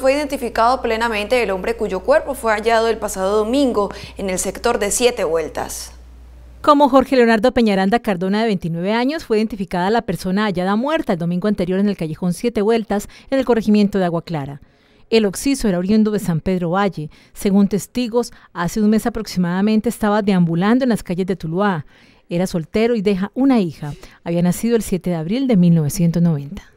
Fue identificado plenamente el hombre cuyo cuerpo fue hallado el pasado domingo en el sector de Siete Vueltas. Como Jorge Leonardo Peñaranda Cardona, de 29 años, fue identificada la persona hallada muerta el domingo anterior en el callejón Siete Vueltas, en el corregimiento de Agua Clara. El occiso era oriundo de San Pedro Valle. Según testigos, hace un mes aproximadamente estaba deambulando en las calles de Tuluá. Era soltero y deja una hija. Había nacido el 7 de abril de 1990.